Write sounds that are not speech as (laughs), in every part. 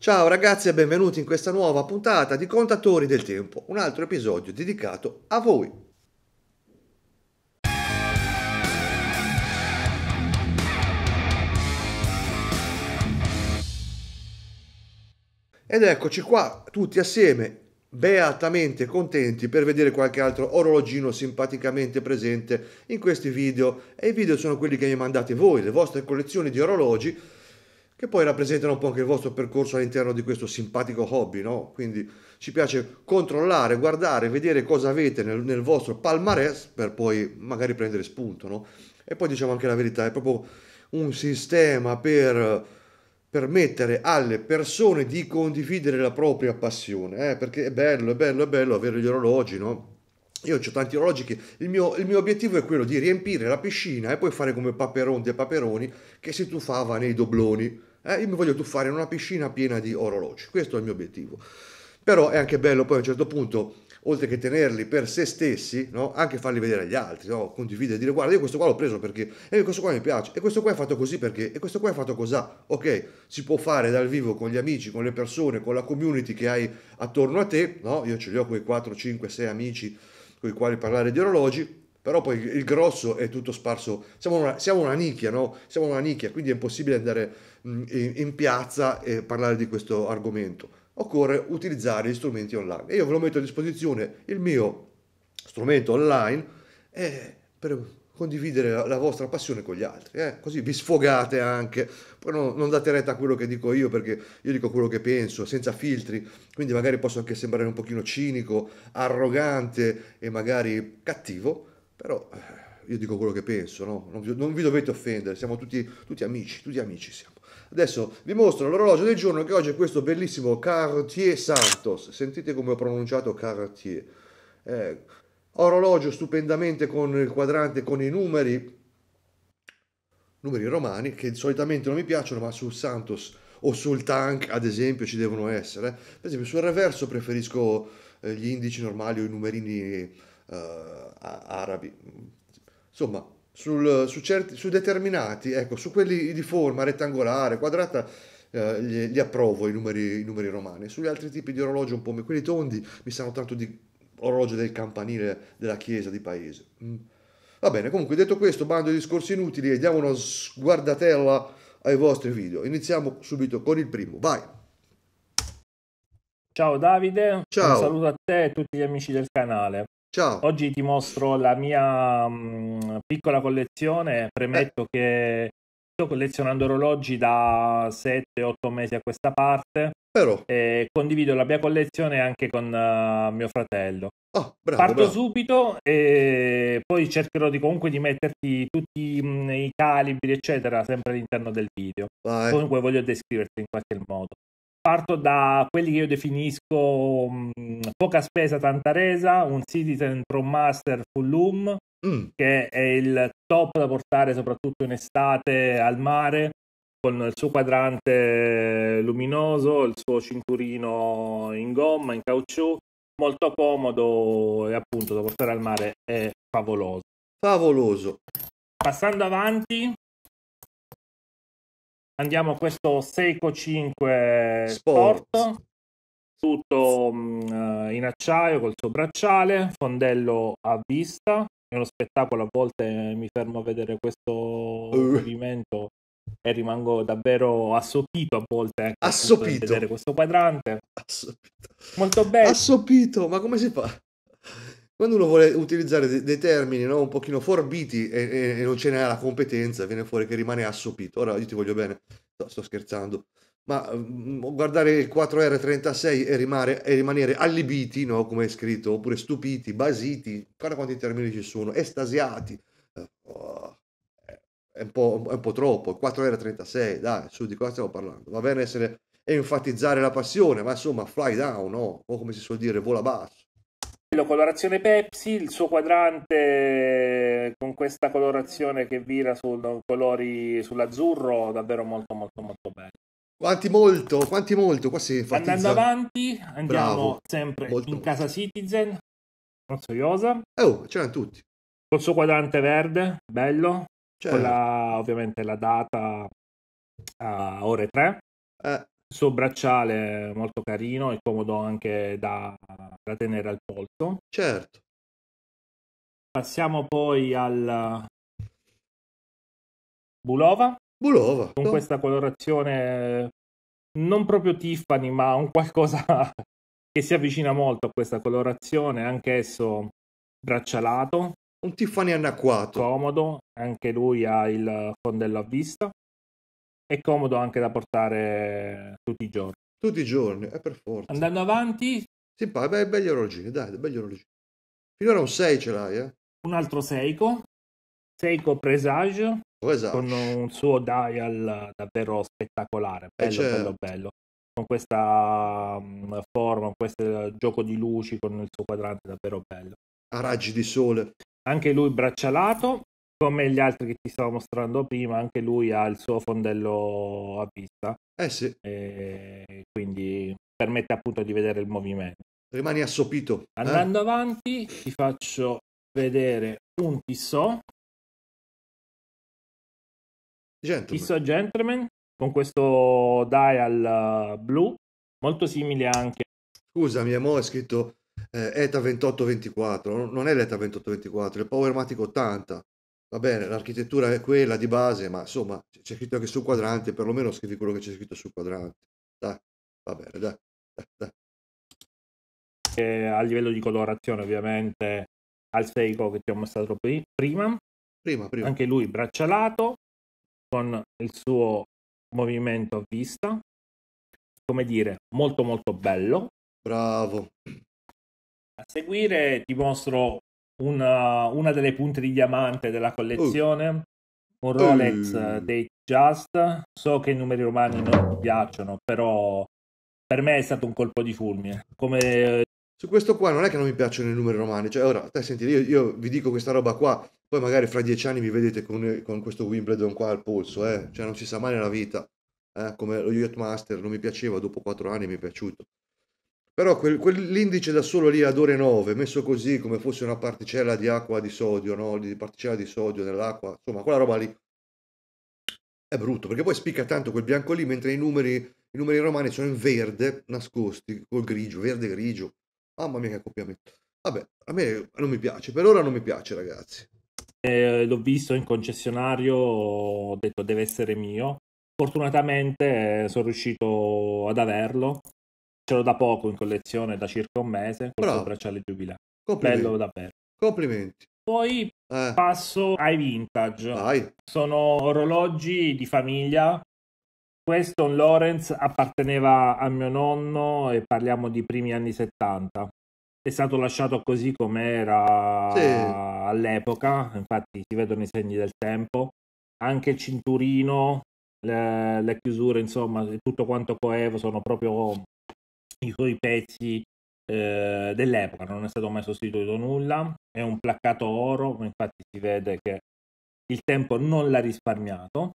Ciao ragazzi e benvenuti in questa nuova puntata di Contatori del Tempo, un altro episodio dedicato a voi. Ed eccoci qua tutti assieme, beatamente contenti per vedere qualche altro orologino simpaticamente presente in questi video e i video sono quelli che mi mandate voi, le vostre collezioni di orologi che poi rappresentano un po' anche il vostro percorso all'interno di questo simpatico hobby, no? Quindi ci piace controllare, guardare, vedere cosa avete nel, nel vostro palmarès per poi magari prendere spunto, no? E poi diciamo anche la verità, è proprio un sistema per permettere alle persone di condividere la propria passione, eh? perché è bello, è bello, è bello avere gli orologi, no? Io ho tanti orologi che il mio, il mio, obiettivo è quello di riempire la piscina e poi fare come Paperon dei Paperoni che si tuffava nei dobloni. Eh, io mi voglio tuffare in una piscina piena di orologi, questo è il mio obiettivo. Però è anche bello poi a un certo punto, oltre che tenerli per se stessi, no? anche farli vedere agli altri, no? condividere, dire guarda io questo qua l'ho preso perché, e questo qua mi piace, e questo qua è fatto così perché, e questo qua è fatto così. Ok, si può fare dal vivo con gli amici, con le persone, con la community che hai attorno a te, no? io ce li ho quei 4, 5, 6 amici con i quali parlare di orologi, però poi il grosso è tutto sparso, siamo una, siamo una nicchia, no? Siamo una nicchia, quindi è impossibile andare mm, in, in piazza e parlare di questo argomento. Occorre utilizzare gli strumenti online. E io ve lo metto a disposizione, il mio strumento online, è per condividere la, la, vostra passione con gli altri, eh? così vi sfogate anche, poi no, non date retta a quello che dico io perché io dico quello che penso, senza filtri, quindi magari posso anche sembrare un pochino cinico, arrogante e magari cattivo, però eh, io dico quello che penso, no? non, vi, non, vi, dovete offendere, siamo tutti, tutti amici, tutti amici siamo. Adesso vi mostro l'orologio del giorno che oggi è questo bellissimo Cartier Santos. Sentite come ho pronunciato Cartier. Eh, orologio stupendamente con il quadrante, con i numeri, numeri romani che solitamente non mi piacciono, ma sul Santos o sul Tank ad esempio ci devono essere. Per esempio sul reverso preferisco eh, gli indici normali o i numerini... Eh, arabi, insomma, sul, su, certi, su determinati, ecco, su quelli di forma rettangolare, quadrata, eh, li, li, approvo i numeri, i numeri, romani. Sugli altri tipi di orologio, un po' me, quelli tondi, mi sanno tanto di orologio del campanile della chiesa di paese. Mm. Va bene, comunque detto questo, bando di discorsi inutili e diamo una sguardatella ai vostri video. Iniziamo subito con il primo, vai! Ciao Davide, Ciao. un saluto a te e a tutti gli amici del canale. Ciao. Oggi ti mostro la mia mh, piccola collezione. Premetto eh. che sto collezionando orologi da 7-8 mesi a questa parte. Però. E condivido la mia collezione anche con uh, mio fratello. Oh, bravo, Parto bravo. subito e poi cercherò di, comunque di metterti tutti mh, i calibri, eccetera, sempre all'interno del video. Vai. Comunque voglio descriverti in qualche modo parto da quelli che io definisco mh, poca spesa, tanta resa, un Citizen Pro Master Full Loom, mm. che è il top da portare soprattutto in estate al mare, con il suo quadrante luminoso, il suo cinturino in gomma, in caucciù, molto comodo e appunto da portare al mare è favoloso. Favoloso. Passando avanti, Andiamo a questo Seiko 5 Sport, Sport tutto mh, mm, eh, in acciaio col suo bracciale, fondello a vista, è uno spettacolo, a volte mi fermo a vedere questo uh. movimento e rimango davvero assopito a volte ecco, assopito. a vedere questo quadrante. Assopito. Molto bello. Assopito, ma come si fa? quando uno vuole utilizzare de- dei termini no, un pochino forbiti e-, e-, e non ce n'è la competenza, viene fuori che rimane assopito. Ora io ti voglio bene, no, sto scherzando, ma mh, mm, guardare il 4R36 e, rimare- e rimanere allibiti, no, come è scritto, oppure stupiti, basiti, guarda quanti termini ci sono, estasiati, eh, oh, è, un è, un po', troppo. Il 4R36, dai, su di cosa stiamo parlando? Va bene essere enfatizzare la passione, ma insomma, fly down, no? o come si suol dire, vola basso esempio colorazione Pepsi, il suo quadrante eh, con questa colorazione che vira sul, colori, sull'azzurro, davvero molto molto molto bello. Quanti molto, quanti molto, qua si enfatizza. Andando avanti, andiamo Bravo, sempre molto. in casa Citizen, Ozzoiosa. Oh, c'erano tutti. Col suo quadrante verde, bello, C'era. con certo. la, ovviamente la data a ore 3. Eh. Il suo bracciale molto carino e comodo anche da, da tenere al polso. Certo. Passiamo poi al Bulova. Bulova. Con no. questa colorazione non proprio Tiffany, ma un qualcosa (laughs) che si avvicina molto a questa colorazione, anch'esso braccialato. Un Tiffany anacquato. Comodo, anche lui ha il fondello a vista è comodo anche da portare tutti i giorni. Tutti i giorni, è eh, per forza. Andando avanti... Sì, poi beh, belli orologini, dai, belli orologini. Finora un 6 ce l'hai, eh? Un altro Seiko, Seiko Presage, Presage. Oh, esatto. con un suo dial davvero spettacolare, eh, bello, certo. bello, bello. Con questa mm, forma, questo gioco di luci, con il suo quadrante davvero bello. A raggi di sole. Anche lui braccialato, come gli altri che ti stavo mostrando prima, anche lui ha il suo fondello a vista. Eh sì. quindi permette appunto di vedere il movimento. Rimani assopito. Eh? Andando eh? avanti ti faccio vedere un Tissot. Gentleman. Tissot Gentleman con questo dial eh, blu, molto simile anche. Scusami, amore, è scritto eh, ETA 2824, non è l'ETA 2824, è il Powermatic 80 va bene, l'architettura è quella di base, ma insomma c'è scritto anche sul quadrante, perlomeno scrivi quello che c'è scritto sul quadrante. Dai, va bene, dai, dai, dai. Eh, a livello di colorazione ovviamente al Seiko che ti ho mostrato prima. Prima, prima. Anche lui braccialato con il suo movimento a vista. Come dire, molto molto bello. Bravo. A seguire ti mostro una, una delle punte di diamante della collezione, uh. un Rolex uh. dei Just. So che i numeri romani non mi piacciono, però per me è stato un colpo di fulmine. Come... Su questo qua non è che non mi piacciono i numeri romani, cioè ora, te senti, io, io vi dico questa roba qua, poi magari fra dieci anni mi vedete con, con questo Wimbledon qua al polso, eh? cioè non si sa mai nella vita. Eh, come lo Yacht Master non mi piaceva, dopo quattro anni mi è piaciuto. Però quel, quell'indice da solo lì ad ore 9, messo così come fosse una particella di acqua di sodio, no? di particella di sodio nell'acqua, insomma, quella roba lì è brutto, perché poi spicca tanto quel bianco lì, mentre i numeri, i numeri romani sono in verde, nascosti, col grigio, verde-grigio. Mamma mia che accoppiamento. Vabbè, a me non mi piace, per ora non mi piace ragazzi. Eh, l'ho visto in concessionario, ho detto deve essere mio. Fortunatamente eh, sono riuscito ad averlo ce l'ho da poco in collezione, da circa un mese, con il bracciale giubilato. Bello davvero. Complimenti. Poi eh. passo ai vintage. Vai. Sono orologi di famiglia. Questo Lawrence apparteneva a mio nonno e parliamo di primi anni 70. È stato lasciato così com'era sì. all'epoca, infatti si vedono i segni del tempo. Anche il cinturino, le, le chiusure, insomma, tutto quanto coevo sono proprio i suoi pezzi eh, dell'epoca, non è stato mai sostituito nulla, è un placcato oro, infatti si vede che il tempo non l'ha risparmiato.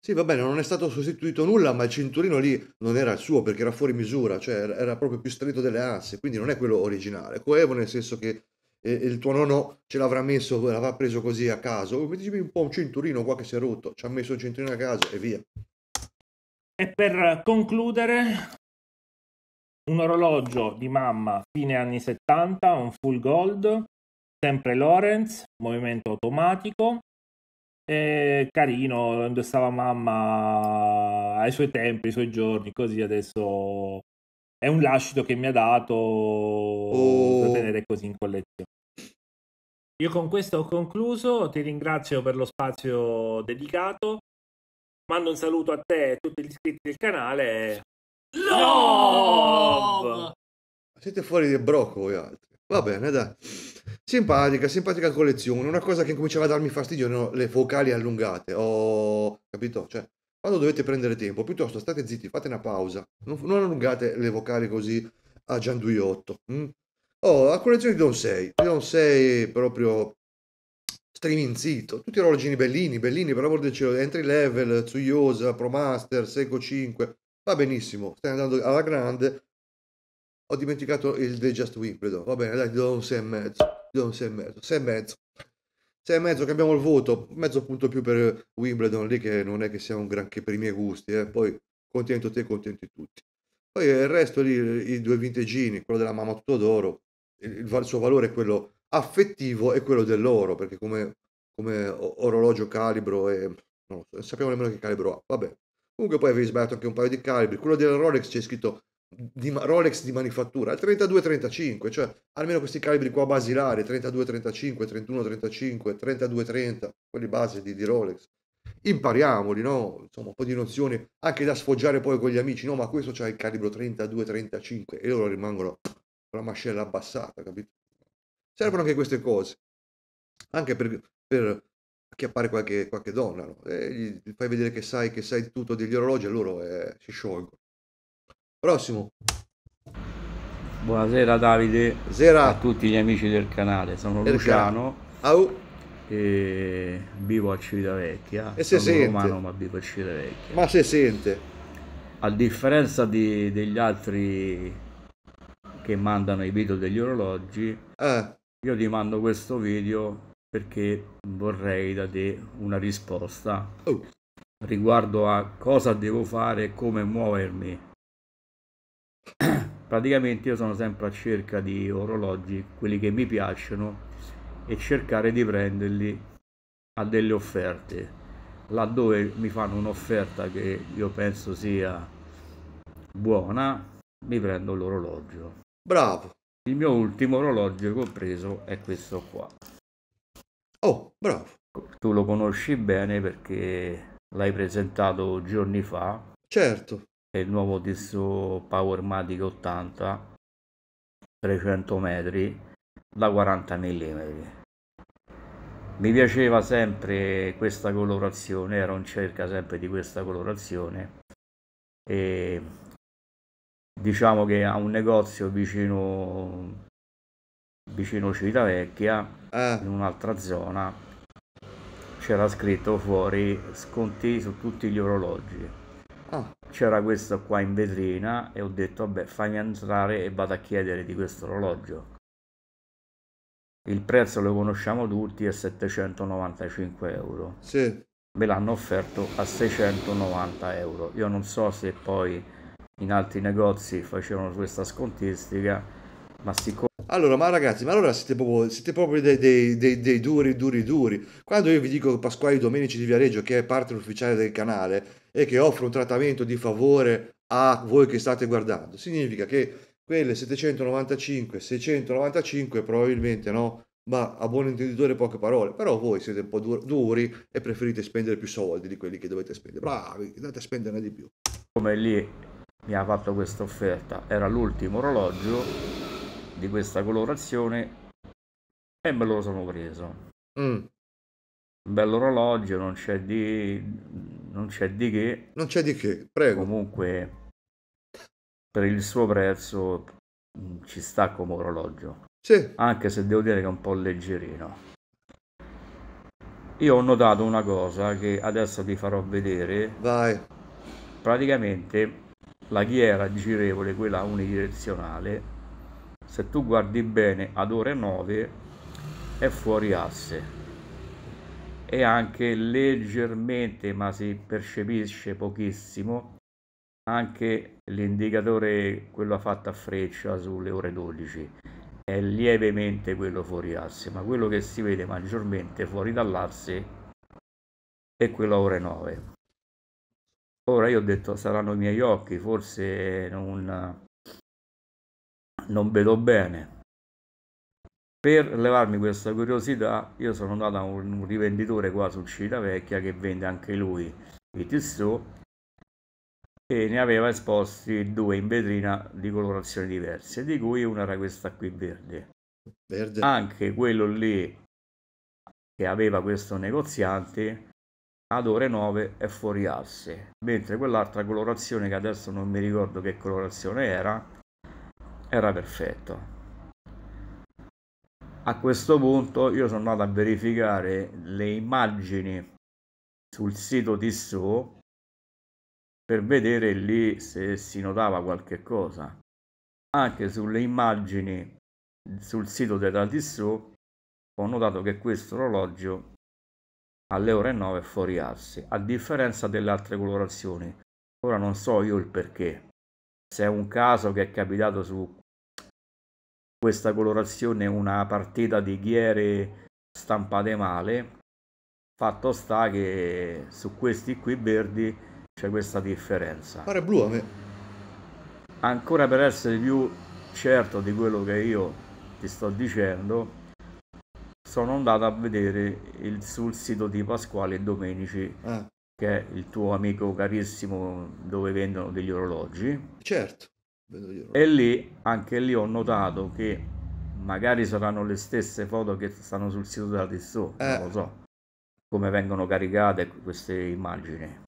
Sì, va bene, non è stato sostituito nulla, ma il cinturino lì non era il suo perché era fuori misura, cioè era proprio più stretto delle asse, quindi non è quello originale. Coevo nel senso che eh, il tuo nonno ce l'avrà messo, l'aveva preso così a caso, mi dicevi un po' un cinturino qua che si è rotto, ci ha messo il cinturino a caso e via. E per concludere, un orologio di mamma fine anni 70, un full gold, sempre Lorenz, movimento automatico, e carino, lo indossava mamma ai suoi tempi, ai suoi giorni, così adesso è un lascito che mi ha dato oh. da tenere così in collezione. Io con questo ho concluso, ti ringrazio per lo spazio dedicato, mando un saluto a te e a tutti gli iscritti del canale Love! Siete fuori di brocco voi altri. Va bene, dai. Simpatica, simpatica collezione. Una cosa che cominciava a darmi fastidio erano le vocali allungate. Oh, capito? Cioè, quando dovete prendere tempo, piuttosto state zitti, fate una pausa. Non, non allungate le vocali così a gianduiotto. Mm? Oh, la collezione di Don 6. Don 6 proprio striminzito. Tutti i orologini bellini, bellini, per l'amor del cielo. Entry level, Zuyosa, Pro Master, Seiko 5 va benissimo, stai andando alla grande. Ho dimenticato il The Just Wimbledon, va bene, dai, ti do un 6 e mezzo, ti do un 6 e mezzo, 6 e mezzo. 6 e mezzo, cambiamo il voto, mezzo punto più per Wimbledon lì che non è che sia un granché per i miei gusti, eh. poi contento te, contenti tutti. Poi il resto lì, i due vintegini, quello della mamma tutto d'oro, il, il suo valore è quello affettivo e quello dell'oro, perché come, come orologio calibro e non so, sappiamo nemmeno che calibro ha, vabbè, Comunque poi avevi sbagliato anche un paio di calibri. Quello della Rolex c'è scritto di Rolex di manifattura, 32-35, cioè almeno questi calibri qua basilari, 32-35, 31-35, 32-30, quelli base di, di, Rolex. Impariamoli, no? Insomma, un po' di nozioni anche da sfoggiare poi con gli amici. No, ma questo c'ha il calibro 32-35 e loro rimangono con la mascella abbassata, capito? Servono anche queste cose, anche per, per acchiappare qualche, qualche donna, no? gli fai vedere che sai, che sai tutto degli orologi e loro eh, si sciolgono. Prossimo. Buonasera Davide, Sera. a tutti gli amici del canale, sono del Luciano Au. e vivo a Civitavecchia, e se sono sente. romano ma vivo a Civitavecchia. Ma se sente. A differenza di, degli altri che mandano i video degli orologi, eh. io ti mando questo video perché vorrei da te una risposta oh. riguardo a cosa devo fare e come muovermi. (clears throat) Praticamente io sono sempre a cerca di orologi, quelli che mi piacciono, e cercare di prenderli a delle offerte. Laddove mi fanno un'offerta che io penso sia buona, mi prendo l'orologio. Bravo! Il mio ultimo orologio che ho preso è questo qua. Oh, bravo. Tu lo conosci bene perché l'hai presentato giorni fa. Certo. È il nuovo disco Powermatic 80, 300 metri, da 40 mm. Mi piaceva sempre questa colorazione, ero in cerca sempre di questa colorazione. E diciamo che a un negozio vicino vicino Civitavecchia, eh. in un'altra zona, c'era scritto fuori sconti su tutti gli orologi. Ah. C'era questo qua in vetrina e ho detto vabbè fammi entrare e vado a chiedere di questo orologio. Il prezzo lo conosciamo tutti è 795 euro. Sì. Me l'hanno offerto a 690 euro. Io non so se poi in altri negozi facevano questa scontistica, ma siccome allora, ma ragazzi, ma allora siete proprio, siete proprio dei, dei, dei, dei, duri, duri, duri. Quando io vi dico Pasquale Domenici di Viareggio, che è parte ufficiale del canale e che offre un trattamento di favore a voi che state guardando, significa che quelle 795, 695 probabilmente no, ma a buon intenditore poche parole, però voi siete un po' duri e preferite spendere più soldi di quelli che dovete spendere. Bravi, andate a spenderne di più. Come lì mi ha fatto questa offerta, era l'ultimo orologio di questa colorazione e me lo sono preso. Mm. Bello orologio, non c'è di non c'è di che. Non c'è di che, prego. Comunque per il suo prezzo mm, ci sta come orologio. Sì. Anche se devo dire che è un po' leggerino. Io ho notato una cosa che adesso ti farò vedere. Vai. Praticamente la ghiera girevole, quella unidirezionale, se tu guardi bene ad ore 9 è fuori asse e anche leggermente ma si percepisce pochissimo anche l'indicatore quello fatto a freccia sulle ore 12 è lievemente quello fuori asse ma quello che si vede maggiormente fuori dall'asse è quello a ore 9 ora io ho detto saranno i miei occhi forse non non vedo bene. Per levarmi questa curiosità io sono andato a un rivenditore qua su Cita Vecchia che vende anche lui i tissù e ne aveva esposti due in vetrina di colorazioni diverse di cui una era questa qui verde. verde. Anche quello lì che aveva questo negoziante ad ore 9 è fuori asse, mentre quell'altra colorazione che adesso non mi ricordo che colorazione era era perfetto a questo punto io sono andato a verificare le immagini sul sito di So per vedere lì se si notava qualche cosa anche sulle immagini sul sito della Tissot ho notato che questo orologio alle ore 9 è fuori arsi a differenza delle altre colorazioni ora non so io il perché se è un caso che è capitato su questa colorazione una partita di ghiere stampate male fatto sta che su questi qui verdi c'è questa differenza pare blu a me ancora per essere più certo di quello che io ti sto dicendo sono andato a vedere il, sul sito di Pasquale Domenici ah che è il tuo amico carissimo dove vendono degli orologi. Certo. Orologi. E lì, anche lì ho notato che magari saranno le stesse foto che stanno sul sito da Tissot, eh. non lo so, come vengono caricate queste immagini.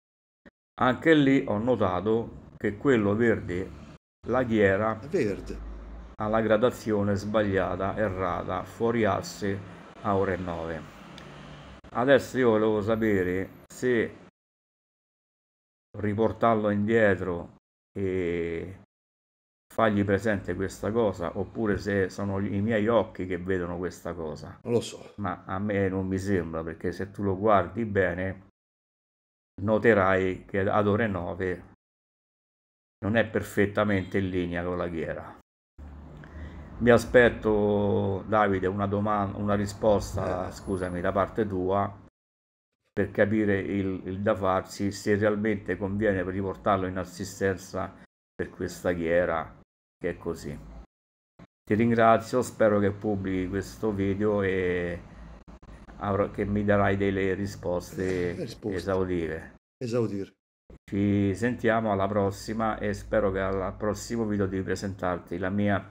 Anche lì ho notato che quello verde la ghiera, verde. ha la gradazione sbagliata, errata, fuori asse a ore 9. Adesso io volevo sapere se riportarlo indietro e fargli presente questa cosa oppure se sono i miei occhi che vedono questa cosa. Non lo so. Ma a me non mi sembra perché se tu lo guardi bene noterai che ad ore 9 non è perfettamente in linea con la ghiera. Mi aspetto Davide una, domanda, una risposta, eh. scusami, da parte tua per capire il, il da farsi, se realmente conviene riportarlo in assistenza per questa ghiera che è così. Ti ringrazio, spero che pubblichi questo video e avrò, che mi darai delle risposte, risposte. esaudire. Esaudire. Ci sentiamo alla prossima e spero che al prossimo video di presentarti la mia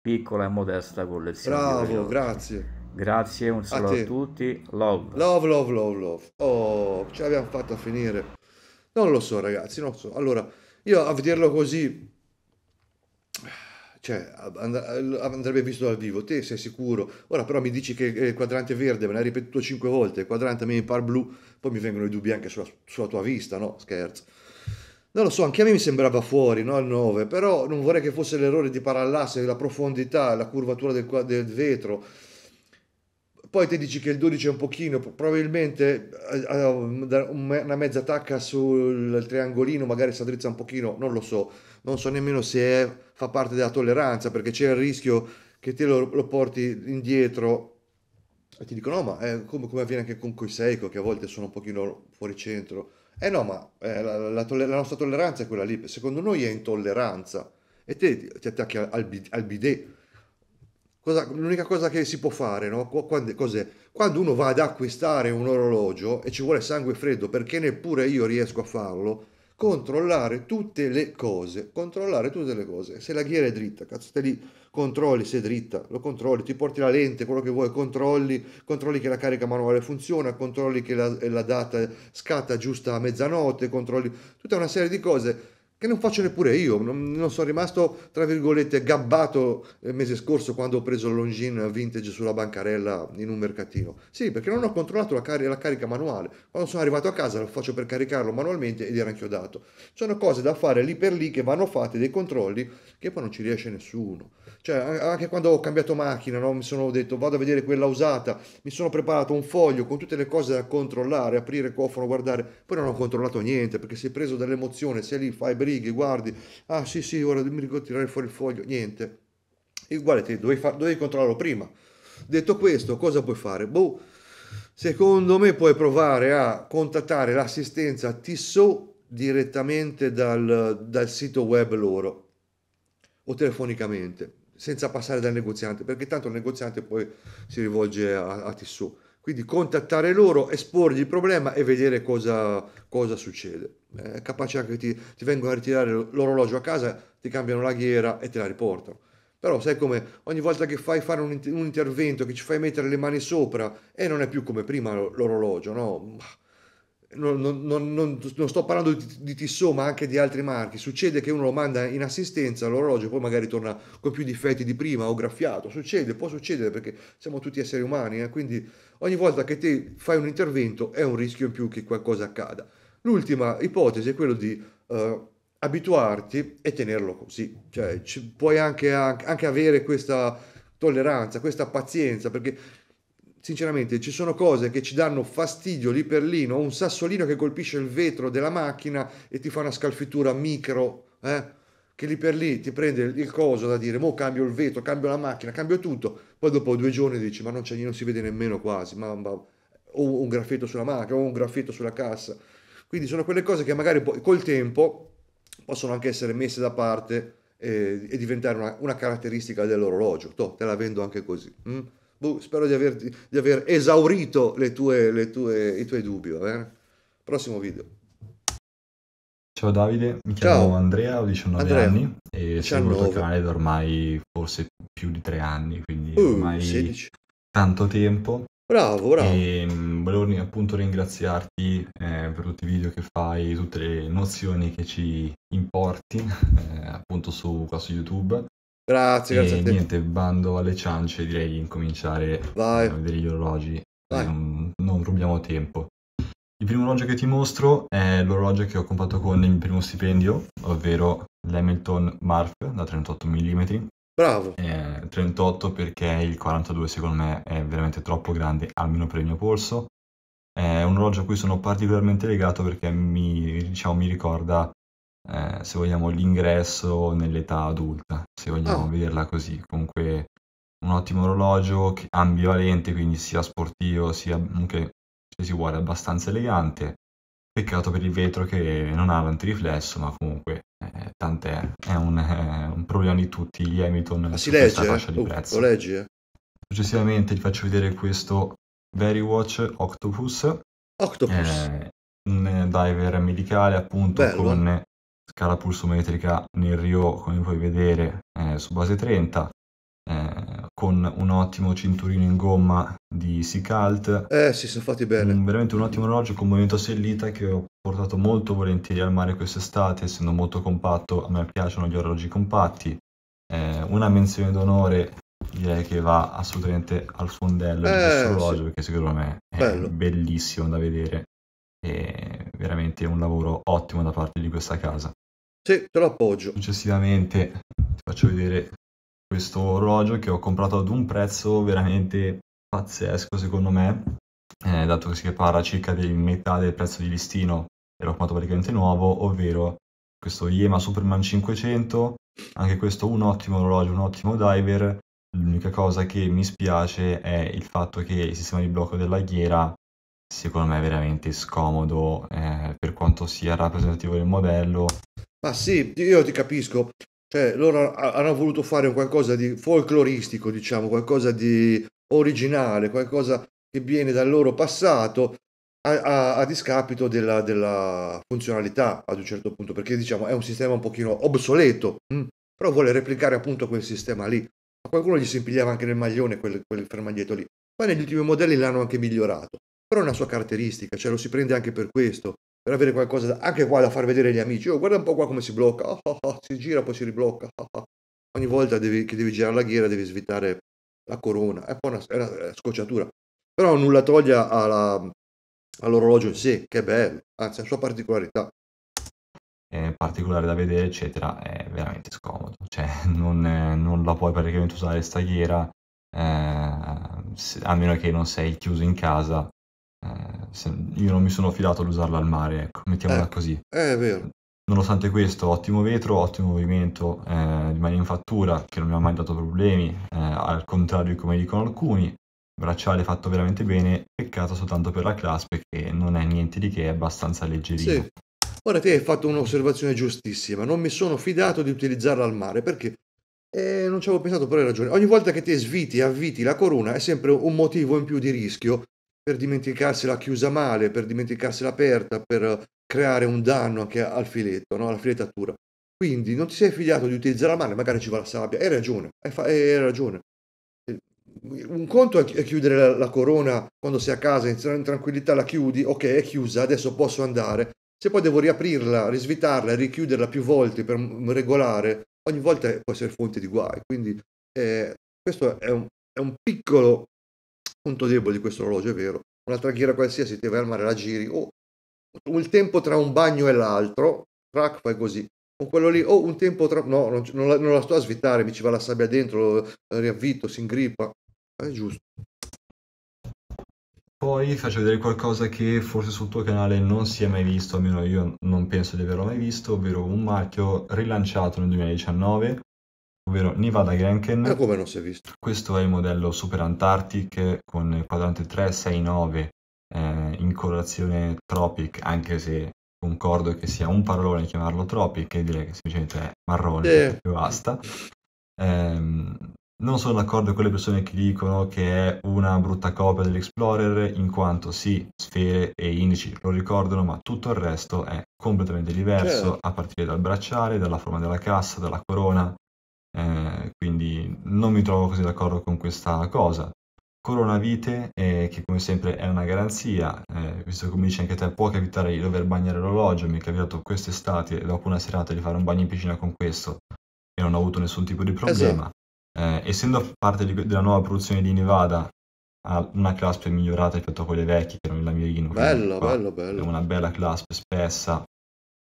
piccola e modesta collezione. Bravo, grazie. Grazie, un saluto a, a tutti. Love. Love, love, love, love. Oh, ce l'abbiamo fatta a finire. Non lo so, ragazzi, non lo so. Allora, io a vederlo così, cioè, eh, andrebbe visto dal vivo, te sei sicuro. Ora però mi dici che eh, il quadrante verde, me l'hai ripetuto cinque volte, il quadrante mi par blu, poi mi vengono i dubbi anche sulla, sulla tua vista, no? Scherzo. Non lo so, anche a me mi sembrava fuori, no? Al 9, però non vorrei che fosse l'errore di parallasse, la profondità, la curvatura del, del vetro poi te dici che il 12 è un pochino, probabilmente eh, eh, una mezza tacca sul triangolino magari si addrizza un pochino, non lo so, non so nemmeno se è, fa parte della tolleranza perché c'è il rischio che te lo, lo porti indietro e ti dicono no ma come, come, avviene anche con Seiko che a volte sono un pochino fuori centro, eh no ma eh, la, la, toller- la, nostra tolleranza è quella lì, secondo noi è intolleranza e te ti attacchi al, al bidet Cosa, l'unica cosa che si può fare, no? Quando, Quando uno va ad acquistare un orologio e ci vuole sangue freddo perché neppure io riesco a farlo, controllare tutte le cose, controllare tutte le cose. Se la ghiera è dritta, cazzo, te lì controlli se è dritta, lo controlli, ti porti la lente, quello che vuoi, controlli, controlli che la carica manuale funziona, controlli che la, la data scatta giusta a mezzanotte, controlli tutta una serie di cose che non faccio neppure io, non, non sono rimasto, tra virgolette, gabbato il eh, mese scorso quando ho preso il Longin vintage sulla bancarella in un mercatino. Sì, perché non ho controllato la, car- la carica manuale. Quando sono arrivato a casa lo faccio per caricarlo manualmente ed era inchiodato. sono cose da fare lì per lì che vanno fatte, dei controlli, che poi non ci riesce nessuno. Cioè, anche quando ho cambiato macchina, no? mi sono detto vado a vedere quella usata, mi sono preparato un foglio con tutte le cose da controllare, aprire il cofano, guardare, poi non ho controllato niente perché sei preso dall'emozione, sei lì, fai brighi guardi, ah sì sì, ora mi ricordo tirare fuori il foglio, niente. E uguale te, dovevi, fa- dovevi controllarlo prima. Detto questo, cosa puoi fare? Boh, secondo me puoi provare a contattare l'assistenza Tissot direttamente dal, dal sito web loro o telefonicamente senza passare dal negoziante, perché tanto il negoziante poi si rivolge a, a Tissot. Quindi contattare loro, esporgli il problema e vedere cosa, cosa succede. Eh, è capace anche che ti, ti vengono a ritirare l'orologio a casa, ti cambiano la ghiera e te la riportano. Però sai come ogni volta che fai fare un, un intervento, che ci fai mettere le mani sopra, e eh, non è più come prima l'orologio, no? non, non, non, non, sto parlando di, di Tissot ma anche di altri marchi, succede che uno lo manda in assistenza l'orologio poi magari torna con più difetti di prima o graffiato, succede, può succedere perché siamo tutti esseri umani, eh? quindi ogni volta che te fai un intervento è un rischio in più che qualcosa accada. L'ultima ipotesi è quella di eh, abituarti e tenerlo così, cioè puoi anche, anche avere questa tolleranza, questa pazienza perché sinceramente ci sono cose che ci danno fastidio lì per lì, no? un sassolino che colpisce il vetro della macchina e ti fa una scalfitura micro, eh? che lì per lì ti prende il coso da dire, mo cambio il vetro, cambio la macchina, cambio tutto, poi dopo due giorni dici, ma non, c'è, non si vede nemmeno quasi, ma, ma, o un graffetto sulla macchina, o un graffetto sulla cassa. Quindi sono quelle cose che magari poi, col tempo possono anche essere messe da parte e, eh, e diventare una, una, caratteristica dell'orologio. Toh, te la vendo anche così. Mm? Boh, spero di aver, di aver esaurito le tue, le tue, i tuoi dubbi, va bene? Prossimo video. Ciao Davide, mi chiamo Ciao. Andrea, ho 19 Andrea. anni e sono il tuo canale da ormai forse più di tre anni, quindi uh, ormai 16. tanto tempo. Bravo, bravo. E ehm, volevo appunto ringraziarti eh, per tutti i video che fai, tutte le nozioni che ci importi (laughs) eh, appunto su, qua su YouTube Grazie, grazie e a te. Niente, bando alle ciance, direi di incominciare Vai. a vedere gli orologi. Non, non, rubiamo tempo. Il primo orologio che ti mostro è l'orologio che ho comprato con il mio primo stipendio, ovvero l'Hamilton Mark da 38 mm. Bravo. Eh, 38 perché il 42 secondo me è veramente troppo grande, almeno per il mio polso. È un orologio a cui sono particolarmente legato perché mi, diciamo, mi ricorda eh, se vogliamo, l'ingresso nell'età adulta, se vogliamo oh. vederla così. Comunque un ottimo orologio ambivalente, quindi sia sportivo sia comunque, se si vuole, abbastanza elegante. Peccato per il vetro che non ha l'antiriflesso, ma comunque eh, tant'è, è un, eh, un, problema di tutti gli Hamilton ma si legge, fascia di eh? prezzo. lo leggi? Eh? Successivamente vi faccio vedere questo Very Watch Octopus. Octopus. Eh, un diver medicale appunto Bello. con scala pulsometrica nel Rio, come puoi vedere, eh, su base 30, eh, con un ottimo cinturino in gomma di Sicalt. Eh si sono fatti bene. Un, veramente un ottimo orologio con movimento sellita che ho portato molto volentieri al mare quest'estate, essendo molto compatto, a me piacciono gli orologi compatti. Eh, una menzione d'onore direi che va assolutamente al fondello eh, di questo orologio sì. perché secondo me è Bello. bellissimo da vedere è veramente un lavoro ottimo da parte di questa casa. Sì, te lo appoggio. Successivamente ti faccio vedere questo orologio che ho comprato ad un prezzo veramente pazzesco secondo me, eh, dato che si parla circa di metà del prezzo di listino e l'ho comprato praticamente nuovo, ovvero questo Yema Superman 500, anche questo un ottimo orologio, un ottimo diver, l'unica cosa che mi spiace è il fatto che il sistema di blocco della ghiera secondo me è veramente scomodo eh, per quanto sia rappresentativo del modello. Ma sì, io ti capisco. Cioè, loro hanno voluto fare qualcosa di folcloristico, diciamo, qualcosa di originale, qualcosa che viene dal loro passato a, a, a discapito della, della, funzionalità ad un certo punto, perché diciamo è un sistema un pochino obsoleto, mh? Mm, però vuole replicare appunto quel sistema lì. A qualcuno gli si impigliava anche nel maglione quel, quel fermaglietto lì, Poi negli ultimi modelli l'hanno anche migliorato però è una sua caratteristica, cioè lo si prende anche per questo, per avere qualcosa da, anche qua da far vedere agli amici, oh guarda un po' qua come si blocca, oh, oh, oh, si gira poi si riblocca, oh, oh. ogni volta devi, che devi girare la ghiera devi svitare la corona, è un po' una, una, scocciatura, però nulla toglie alla, all'orologio in sé, che bello, anzi la sua particolarità. È particolare da vedere eccetera è veramente scomodo cioè non, non la puoi praticamente usare sta ghiera eh, se, a meno che non sei chiuso in casa eh, io non mi sono fidato ad usarla al mare, ecco, mettiamola ecco. eh, così. È vero. Nonostante questo, ottimo vetro, ottimo movimento eh, di manifattura che non mi ha mai dato problemi, eh, al contrario di come dicono alcuni. Bracciale fatto veramente bene, peccato soltanto per la class che non è niente di che, è abbastanza leggerino. Sì. Ora te hai fatto un'osservazione giustissima, non mi sono fidato di utilizzarla al mare perché eh, non ci avevo pensato, però hai ragione. Ogni volta che te sviti e avviti la corona è sempre un motivo in più di rischio per dimenticarsela chiusa male, per dimenticarsela aperta, per creare un danno anche al filetto, no? alla filettatura. Quindi non ti sei fidato di utilizzarla male, magari ci va la sabbia. Hai ragione, hai, fa- eh, hai ragione. Un conto è chiudere la, la corona quando sei a casa, in tranquillità la chiudi, ok, è chiusa, adesso posso andare. Se poi devo riaprirla, risvitarla e richiuderla più volte per regolare, ogni volta può essere fonte di guai. Quindi eh, questo è un, è un piccolo punto debole di questo orologio, è vero. Un'altra ghiera qualsiasi ti vai al mare, la giri, o oh, un tempo tra un bagno e l'altro, track, fai così. Con quello lì, o oh, un tempo tra... No, non, non, la, non, la, sto a svitare, mi ci va la sabbia dentro, la eh, riavvito, si ingrippa. È giusto. Poi faccio vedere qualcosa che forse sul tuo canale non si è mai visto, almeno io non penso di averlo mai visto, ovvero un marchio rilanciato nel 2019 ovvero Nevada Grenken. Ma eh, come non si è visto? Questo è il modello Super Antarctic con il quadrante 369 eh, in colorazione Tropic, anche se concordo che sia un parolone chiamarlo Tropic e direi che semplicemente è marrone eh. e basta. Eh, non sono d'accordo con le persone che dicono che è una brutta copia dell'Explorer, in quanto sì, sfere e indici lo ricordano, ma tutto il resto è completamente diverso, certo. a partire dal bracciale, dalla forma della cassa, dalla corona, eh, quindi non mi trovo così d'accordo con questa cosa. Coronavite, eh, che come sempre è una garanzia, eh, visto che come dici anche te può capitare di dover bagnare l'orologio, mi è capitato quest'estate dopo una serata di fare un bagno in piscina con questo e non ho avuto nessun tipo di eh problema. Eh essendo parte di, della nuova produzione di Nevada, ha una clasp migliorata rispetto a quelle vecchie che erano il lamirino. Bello, bello, bello. È una bella clasp spessa,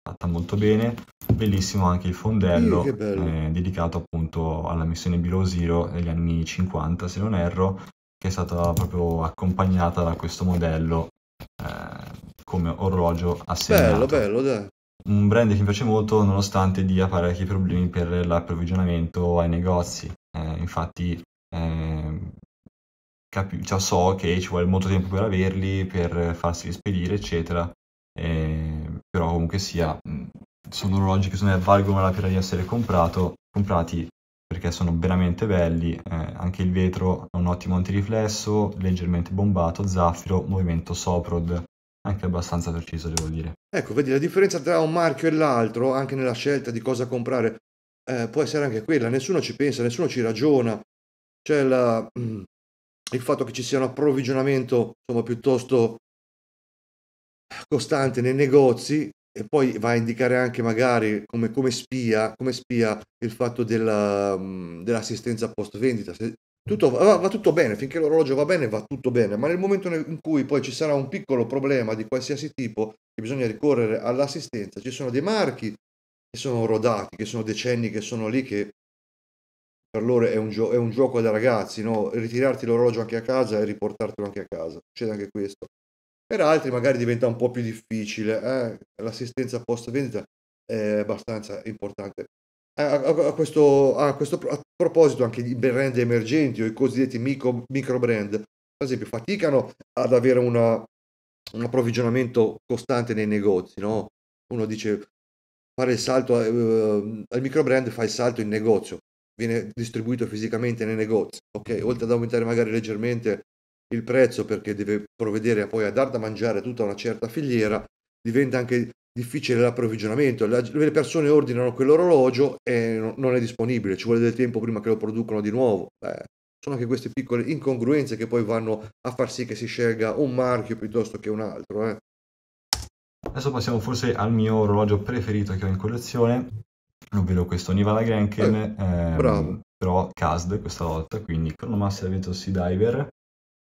fatta molto bene. Bellissimo anche il fondello, Sì, eh, dedicato appunto alla missione Below Zero negli anni 50, se non erro, che è stata proprio accompagnata da questo modello eh, come orologio Bello, assegnato. bello, dai. Un brand che mi piace molto, nonostante dia parecchi problemi per l'approvvigionamento ai negozi. Eh, infatti, ehm, capi- cioè, so che ci vuole molto tempo per averli, per farsi rispedire, eccetera. Eh, però comunque sia, mh, mm, sono orologi che secondo me valgono la pena di essere comprato, comprati perché sono veramente belli, eh, anche il vetro ha un ottimo antiriflesso, leggermente bombato, zaffiro, movimento Soprod, anche abbastanza preciso devo dire. Ecco, vedi la differenza tra un marchio e l'altro, anche nella scelta di cosa comprare, eh, può essere anche quella, nessuno ci pensa, nessuno ci ragiona, c'è la, mm, il fatto che ci sia un approvvigionamento insomma, piuttosto costante nei negozi e poi va a indicare anche magari come, come, spia, come spia il fatto della, dell'assistenza post vendita. Tutto, va, va, tutto bene, finché l'orologio va bene va tutto bene, ma nel momento in cui poi ci sarà un piccolo problema di qualsiasi tipo che bisogna ricorrere all'assistenza, ci sono dei marchi che sono rodati, che sono decenni, che sono lì, che per loro è un, gio- è un gioco da ragazzi, no? ritirarti l'orologio anche a casa e riportartelo anche a casa, succede anche questo. Per altri magari diventa un po' più difficile, eh? l'assistenza post vendita è abbastanza importante. A, a, a, questo, a, questo, proposito anche i brand emergenti o i cosiddetti micro, micro brand, ad esempio, faticano ad avere una, un approvvigionamento costante nei negozi, no? Uno dice fare il salto uh, al micro brand fa il salto in negozio, viene distribuito fisicamente nei negozi, ok? Oltre ad aumentare magari leggermente il prezzo perché deve provvedere poi a dar da mangiare a tutta una certa filiera, diventa anche difficile l'approvvigionamento. Le persone ordinano quell'orologio e non è disponibile, ci vuole del tempo prima che lo producano di nuovo. Beh, sono anche queste piccole incongruenze che poi vanno a far sì che si scelga un marchio piuttosto che un altro. Eh. Adesso passiamo forse al mio orologio preferito che ho in collezione, ovvero questo Nivala Grenken, eh, ehm, però CASD questa volta, quindi Chronomaster Ventus Sea Diver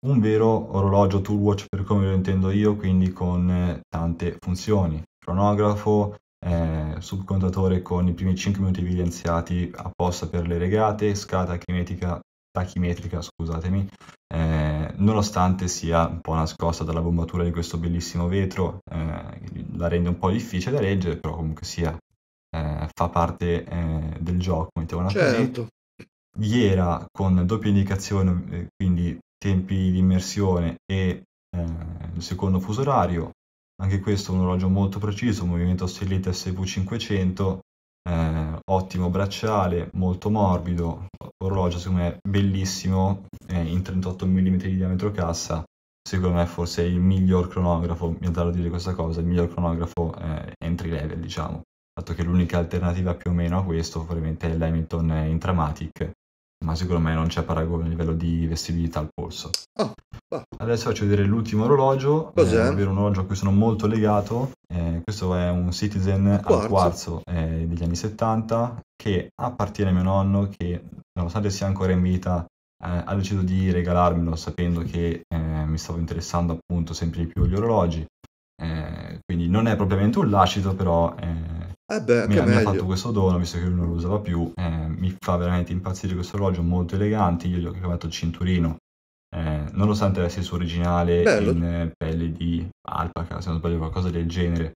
un vero orologio tool watch per come lo intendo io, quindi con eh, tante funzioni, cronografo, eh, subcontatore con i primi 5 minuti evidenziati apposta per le regate, scala chimetrica, tachimetrica scusatemi, eh, nonostante sia un po' nascosta dalla bombatura di questo bellissimo vetro, eh, la rende un po' difficile da leggere, però comunque sia eh, fa parte eh, del gioco, mettiamola certo. così ghiera con doppia indicazione, quindi tempi di immersione e eh, il secondo fuso orario. Anche questo è un orologio molto preciso, movimento Stellite SV500, eh, ottimo bracciale, molto morbido, orologio secondo me bellissimo, eh, in 38 mm di diametro cassa, secondo me forse il miglior cronografo, mi andrò a dire questa cosa, il miglior cronografo eh, entry level diciamo, dato che l'unica alternativa più o meno a questo probabilmente è l'Hamilton eh, Intramatic, ma secondo me non c'è paragone a livello di vestibilità al polso. Oh, oh. Adesso faccio vedere l'ultimo orologio, Cos'è? Eh, un orologio a cui sono molto legato. Eh, questo è un Citizen quarzo. al quarzo eh, degli anni 70 che appartiene a mio nonno che nonostante sia ancora in vita eh, ha deciso di regalarmelo sapendo che eh, mi stavo interessando appunto sempre di più agli orologhi. Eh, quindi non è propriamente un lascito però... Eh, eh beh, mi, che mi ha fatto questo dono, visto che lui non lo usava più, eh, mi fa veramente impazzire questo orologio molto elegante, io gli ho il cinturino, eh, nonostante suo originale Bello. in eh, pelle di alpaca, se non sbaglio qualcosa del genere,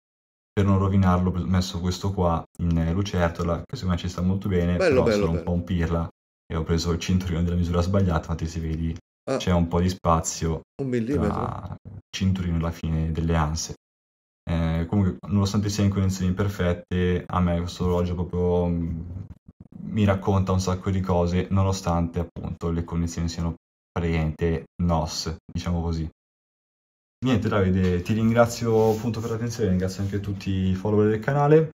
per non rovinarlo ho messo questo qua in eh, lucertola, che secondo me ci sta molto bene, bello, però bello, sono bello. un po' un pirla e ho preso il cinturino della misura sbagliata, infatti si vedi ah, c'è un po' di spazio un millimetro. tra il cinturino e la fine delle anse. Eh, comunque, nonostante sia in condizioni imperfette, a me questo orologio proprio mm, mi racconta un sacco di cose, nonostante appunto le condizioni siano praticamente nos, diciamo così. Niente Davide, ti ringrazio appunto per l'attenzione, ringrazio anche tutti i follower del canale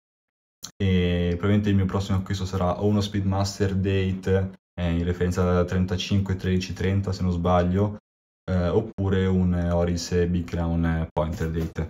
e probabilmente il mio prossimo acquisto sarà o uno Speedmaster Date eh, in referenza alla 35 13 30 se non sbaglio eh, oppure un Oris Big Crown Pointer Date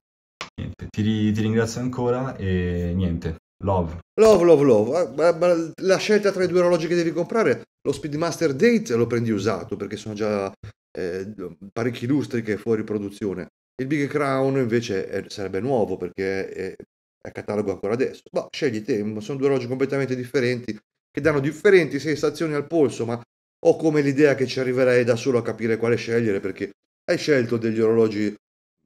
niente, ti, ti ringrazio ancora e niente, Love. Love, love, love. Ah, ma, ma la scelta tra i due orologi che devi comprare, lo Speedmaster Date lo prendi usato perché sono già eh, parecchi lustri che è fuori produzione. Il Big Crown invece è, sarebbe nuovo perché è, è catalogo ancora adesso. Ma boh, scegli te, sono due orologi completamente differenti che danno differenti sensazioni al polso, ma ho come l'idea che ci arriverei da solo a capire quale scegliere perché hai scelto degli orologi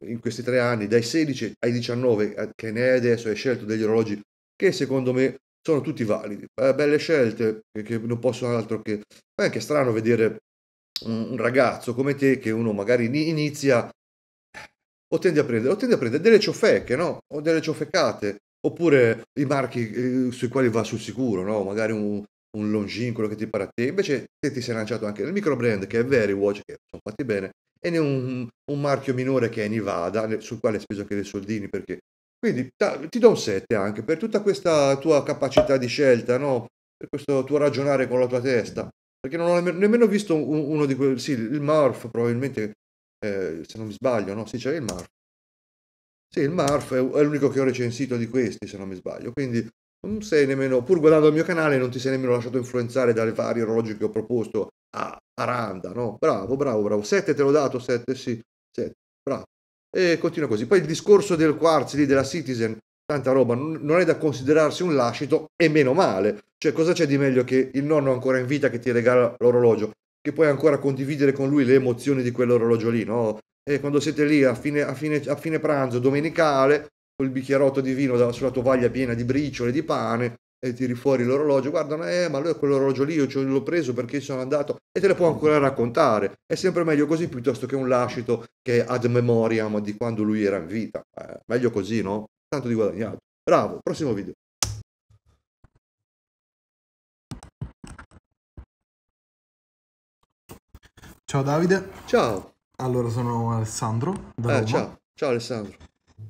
in questi tre anni, dai 16 ai 19 eh, che ne è adesso, hai scelto degli orologi che secondo me sono tutti validi. Eh, belle scelte che non possono altro che... È anche strano vedere un ragazzo come te che uno magari inizia o tende a prendere, o tende a prendere delle ciofecche, no? O delle ciofeccate, oppure i marchi eh, sui quali va sul sicuro, no? Magari un, un quello che ti pare a te. Invece te ti sei lanciato anche nel micro brand che è Very Watch, che sono fatti bene, e ne un, un marchio minore che è Nivada, sul quale hai speso anche dei soldini perché... Quindi ta, ti do un 7 anche per tutta questa tua capacità di scelta, no? per questo tuo ragionare con la tua testa. Perché non ho nemmeno, nemmeno visto un, uno di quelli... Sì, il Marf probabilmente, eh, se non mi sbaglio, no? Sì, c'è il Marf. Sì, il Marf è, è l'unico che ho recensito di questi, se non mi sbaglio. Quindi non sei nemmeno, pur guardando il mio canale, non ti sei nemmeno lasciato influenzare dalle varie orologi che ho proposto a, Aranda, no? Bravo, bravo, bravo. 7 te l'ho dato, 7, sì, 7, bravo. E continua così. Poi il discorso del quartz lì, della Citizen, tanta roba, non è da considerarsi un lascito e meno male. Cioè, cosa c'è di meglio che il nonno ancora in vita che ti regala l'orologio, che puoi ancora condividere con lui le emozioni di quell'orologio lì, no? E quando siete lì a fine, a fine, a fine pranzo domenicale, col bicchierotto di vino sulla tovaglia piena di briciole, di pane, e tiri fuori l'orologio, guardano, eh, ma lui quell'orologio lì, io ce l'ho preso perché sono andato, e te le può ancora raccontare. È sempre meglio così piuttosto che un lascito che è ad memoriam di quando lui era in vita. Eh, meglio così, no? Tanto di guadagnato. Bravo, prossimo video. Ciao Davide. Ciao. Allora, sono Alessandro da eh, Roma. Ciao. ciao Alessandro.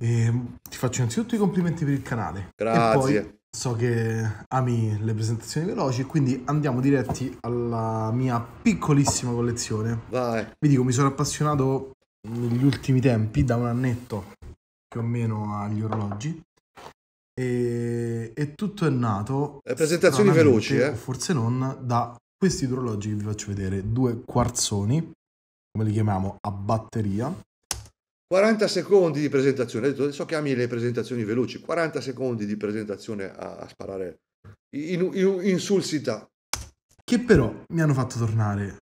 E ehm, ti faccio innanzitutto i complimenti per il canale. Grazie. So che ami le presentazioni veloci, quindi andiamo diretti alla mia piccolissima collezione. Vai. Vi dico, mi sono appassionato negli ultimi tempi, da un annetto più o meno, agli orologi. E, e tutto è nato. Le presentazioni veloci, eh? Forse non, da questi due orologi che vi faccio vedere. Due quarzoni, come li chiamiamo, a batteria. 40 secondi di presentazione, ho detto adesso chiami le presentazioni veloci, 40 secondi di presentazione a, a sparare in, in, insulsità. Che però mi hanno fatto tornare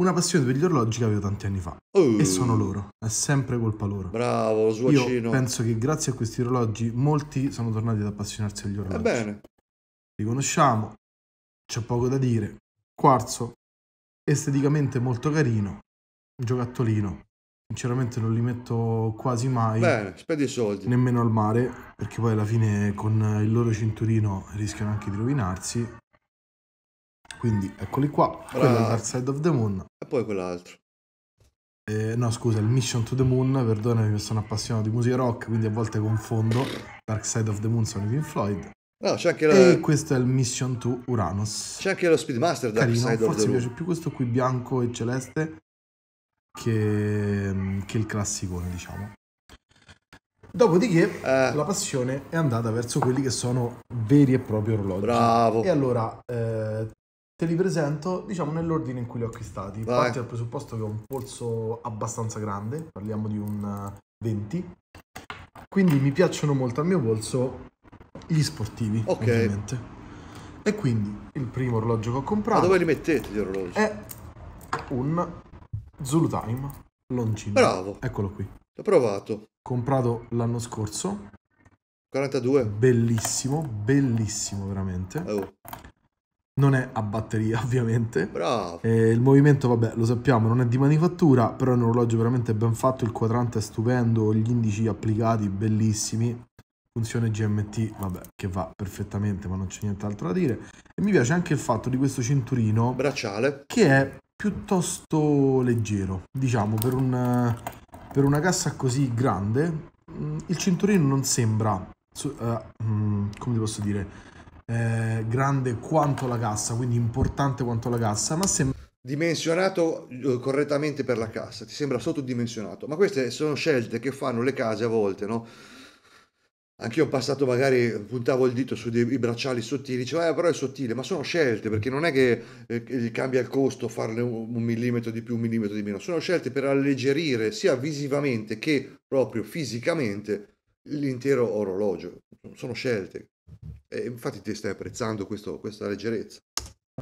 una passione per gli orologi che avevo tanti anni fa. Uh, e sono loro, è sempre colpa loro. Bravo, lo suocino. Io penso che grazie a questi orologi molti sono tornati ad appassionarsi agli orologi. Ebbene. Eh Li conosciamo, c'è poco da dire. Quarzo, esteticamente molto carino, giocattolino, Sinceramente non li metto quasi mai. Bene, spendi i soldi. Nemmeno al mare, perché poi alla fine con il loro cinturino rischiano anche di rovinarsi. Quindi eccoli qua. Quello è Dark Side of the Moon. E poi quell'altro. Eh, no, scusa, il Mission to the Moon, perdonami, sono appassionato di musica rock, quindi a volte confondo. Dark Side of the Moon sono i Pink Floyd. No, c'è anche la... E questo è il Mission to Uranus. C'è anche lo Speedmaster Dark Carino, Side of the Moon. Forse mi piace più questo qui bianco e celeste che, che il classicone, diciamo. Dopodiché eh. la passione è andata verso quelli che sono veri e propri orologi. Bravo. E allora eh, te li presento, diciamo, nell'ordine in cui li ho acquistati. Vai. Parti dal presupposto che ho un polso abbastanza grande, parliamo di un 20. Eh, quindi mi piacciono molto al mio polso gli sportivi, okay. ovviamente. E quindi il primo orologio che ho comprato... Ma dove li mettete gli orologi? È un Zulu Time, Longin. Bravo. Eccolo qui. L'ho provato. Comprato l'anno scorso. 42. Bellissimo, bellissimo veramente. Oh. Non è a batteria (laughs) ovviamente. Bravo. Eh, il movimento, vabbè, lo sappiamo, non è di manifattura, però è un orologio veramente ben fatto, il quadrante è stupendo, gli indici applicati bellissimi. Funzione GMT, vabbè, che va perfettamente, ma non c'è nient'altro da dire. E mi piace anche il fatto di questo cinturino. Bracciale. Che è piuttosto leggero, diciamo per, un, per una cassa così grande mm, il cinturino non sembra, eh, mm, come ti posso dire, eh, grande quanto la cassa, quindi importante quanto la cassa, ma sembra... Dimensionato eh, correttamente per la cassa, ti sembra sottodimensionato, ma queste sono scelte che fanno le case a volte, no? Anch'io ho passato magari puntavo il dito su dei bracciali sottili dicevo eh, però è sottile ma sono scelte perché non è che eh, cambia il costo farne un millimetro di più un millimetro di meno sono scelte per alleggerire sia visivamente che proprio fisicamente l'intero orologio sono scelte e infatti ti stai apprezzando questo, questa leggerezza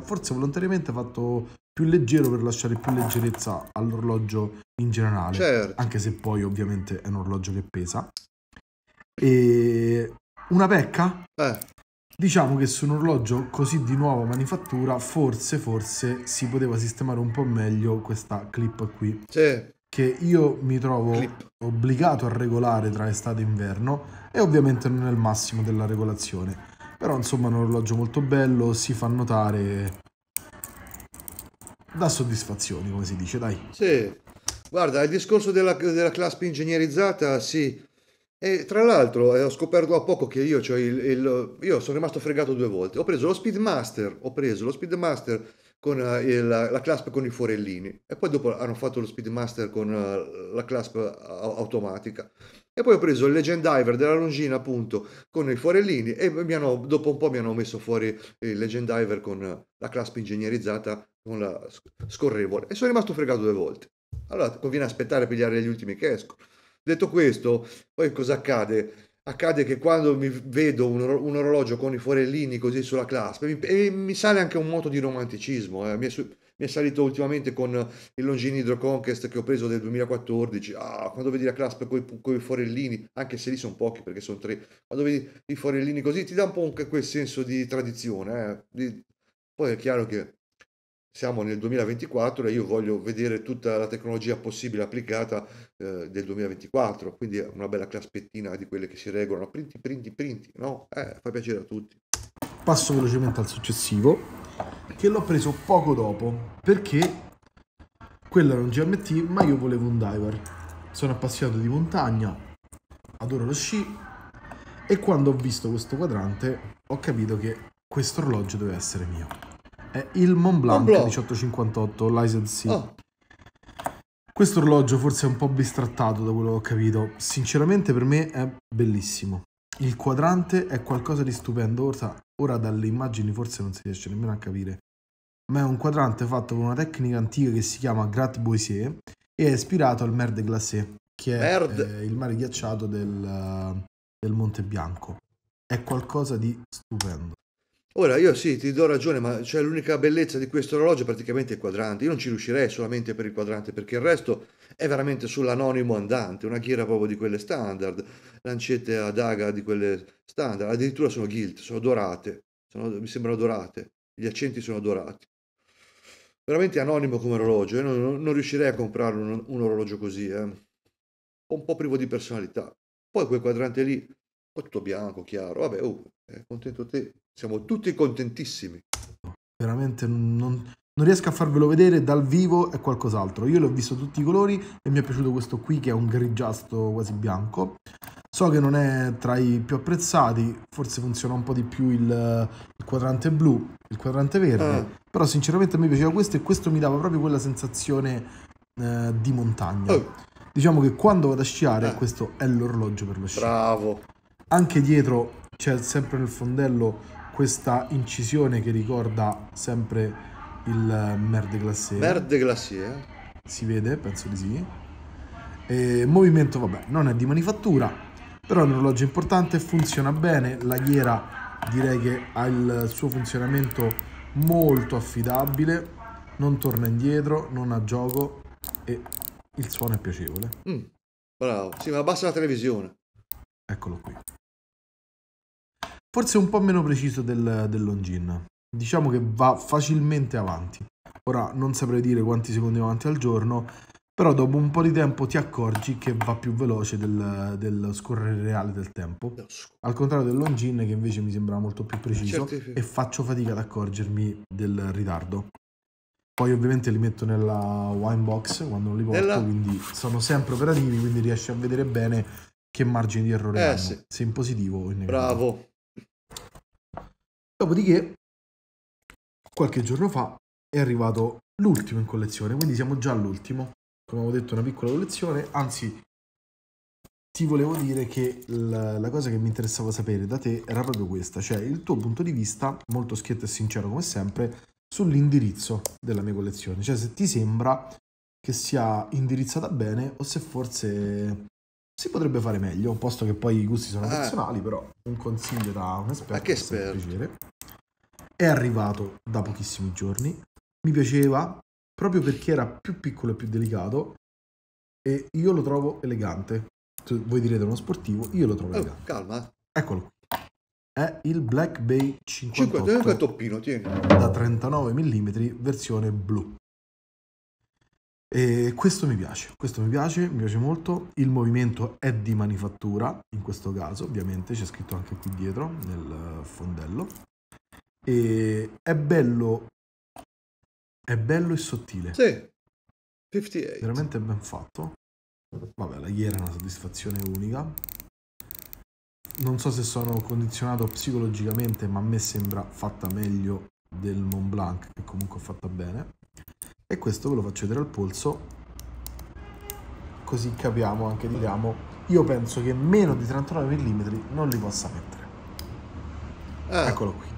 forse volontariamente fatto più leggero per lasciare più leggerezza all'orologio in generale certo. anche se poi ovviamente è un orologio che pesa e una pecca? Eh. Diciamo che su un orologio così di nuova manifattura, forse, forse si poteva sistemare un po' meglio questa clip qui. Sì. Che io mi trovo clip. obbligato a regolare tra estate e inverno e ovviamente non è il massimo della regolazione. Però insomma è un orologio molto bello, si fa notare... Da soddisfazioni, come si dice, dai. Sì. Guarda, il discorso della, della clasp ingegnerizzata, sì, e tra l'altro eh, ho scoperto da poco che io, cioè il, il, io, sono rimasto fregato due volte. Ho preso lo Speedmaster, ho preso lo Speedmaster con eh, il, la, la clasp con i forellini e poi dopo hanno fatto lo Speedmaster con eh, la clasp eh, automatica. E poi ho preso il Legend Diver della Longina appunto con i forellini e hanno, dopo un po' mi hanno messo fuori il Legend Diver con eh, la clasp ingegnerizzata con la scorrevole e sono rimasto fregato due volte. Allora conviene aspettare a pigliare gli ultimi che escono. Detto questo, poi cosa accade? Accade che quando mi vedo un, or- un orologio con i forellini così sulla claspa, mi, e mi sale anche un moto di romanticismo. Eh. Mi, è su- mi, è salito ultimamente con il Longini Hydro Conquest che ho preso nel 2014. Ah, quando vedi la claspa con i forellini, anche se lì sono pochi perché sono tre, quando vedi i forellini così ti dà un po' anche quel senso di tradizione. Eh. Di- poi è chiaro che siamo nel 2024 e io voglio vedere tutta la tecnologia possibile applicata eh, del 2024, quindi una bella claspettina di quelle che si regolano, printi, printi, printi, no? Eh, fa piacere a tutti. Passo velocemente al successivo, che l'ho preso poco dopo, perché quello era un GMT, ma io volevo un diver. Sono appassionato di montagna, adoro lo sci e quando ho visto questo quadrante ho capito che questo orologio deve essere mio è il Mont Blanc, Mont Blanc. 1858 Lysed Sea. Oh. Questo orologio forse è un po' bistrattato da quello che ho capito, sinceramente per me è bellissimo. Il quadrante è qualcosa di stupendo, ora, ora dalle immagini forse non si riesce nemmeno a capire, ma è un quadrante fatto con una tecnica antica che si chiama Grat Boisier e è ispirato al Mer de Glacé, che è eh, il mare ghiacciato del, eh, del Monte Bianco. È qualcosa di stupendo. Ora, io sì, ti do ragione, ma cioè, l'unica bellezza di questo orologio è praticamente il quadrante. Io non ci riuscirei solamente per il quadrante, perché il resto è veramente sull'anonimo andante, una ghiera proprio di quelle standard, lancette a daga di quelle standard, addirittura sono gilt, sono dorate, sono, mi sembrano dorate, gli accenti sono dorati. Veramente anonimo come orologio, eh? non, non, riuscirei a comprare un, un orologio così, eh? un po' privo di personalità. Poi quel quadrante lì, tutto bianco, chiaro, vabbè, oh, eh, contento te, siamo tutti contentissimi. Veramente non, non riesco a farvelo vedere dal vivo è qualcos'altro. Io l'ho visto tutti i colori e mi è piaciuto questo qui che è un grigiastro quasi bianco. So che non è tra i più apprezzati, forse funziona un po' di più il, il quadrante blu, il quadrante verde, eh. però sinceramente a me piaceva questo e questo mi dava proprio quella sensazione eh, di montagna. Eh. Diciamo che quando vado a sciare, ah. questo è l'orologio per lo sci. Bravo. Anche dietro c'è sempre nel fondello questa incisione che ricorda sempre il eh, Merde Glacé. Merde Glacé. Si vede, penso di sì. E movimento, vabbè, non è di manifattura, però è un orologio importante, funziona bene, la ghiera direi che ha il suo funzionamento molto affidabile, non torna indietro, non ha gioco e il suono è piacevole. Mm, bravo, sì, ma basta la televisione. Eccolo qui forse un po' meno preciso del, del Longin. Diciamo che va facilmente avanti. Ora non saprei dire quanti secondi avanti al giorno, però dopo un po' di tempo ti accorgi che va più veloce del, del scorrere reale del tempo. Al contrario del Longin che invece mi sembra molto più eh, preciso Certifico. e faccio fatica ad accorgermi del ritardo. Poi ovviamente li metto nella wine box quando non li porto, nella... quindi sono sempre operativi, quindi riesci a vedere bene che margine di errore eh, hanno, sì. se in positivo o in negativo. Bravo. Dopodiché, qualche giorno fa è arrivato l'ultimo in collezione, quindi siamo già all'ultimo. Come avevo detto, una piccola collezione, anzi ti volevo dire che la, la, cosa che mi interessava sapere da te era proprio questa, cioè il tuo punto di vista, molto schietto e sincero come sempre, sull'indirizzo della mia collezione, cioè se ti sembra che sia indirizzata bene o se forse si potrebbe fare meglio, posto che poi i gusti sono personali, eh. però un consiglio da un esperto. Ma che esperto? Piacere. È arrivato da pochissimi giorni, mi piaceva proprio perché era più piccolo e più delicato e io lo trovo elegante. Voi direte uno sportivo, io lo trovo oh, elegante. Calma. Eccolo qui. È il Black Bay 58 50, toppino, tieni. da 39 mm versione blu. E questo mi piace, questo mi piace, mi piace molto. Il movimento è di manifattura, in questo caso, ovviamente, c'è scritto anche qui dietro nel fondello. E è bello, è bello e sottile. Sì, 58. Veramente ben fatto. Vabbè, la ghiera è una soddisfazione unica. Non so se sono condizionato psicologicamente, ma a me sembra fatta meglio del Mont Blanc, che comunque ho fatta bene e questo ve lo faccio vedere al polso così capiamo anche diciamo io penso che meno di 39 mm non li possa mettere ah. eccolo qui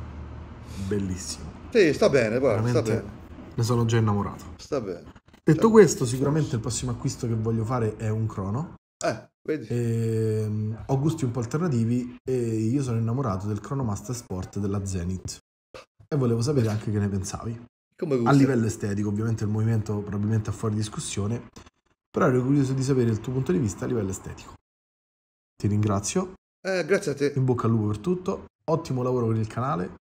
bellissimo sì, sta bene guarda sta bene ne sono già innamorato sta bene detto sta eh. questo bene. sicuramente il prossimo acquisto che voglio fare è un crono eh Vedi. Ehm, ho gusti un po' alternativi e io sono innamorato del Chronomaster Sport della Zenith e volevo sapere anche che ne pensavi a livello estetico, ovviamente il movimento probabilmente è fuori discussione, però ero curioso di sapere il tuo punto di vista a livello estetico. Ti ringrazio. Eh, grazie a te. In bocca al lupo per tutto. Ottimo lavoro per il canale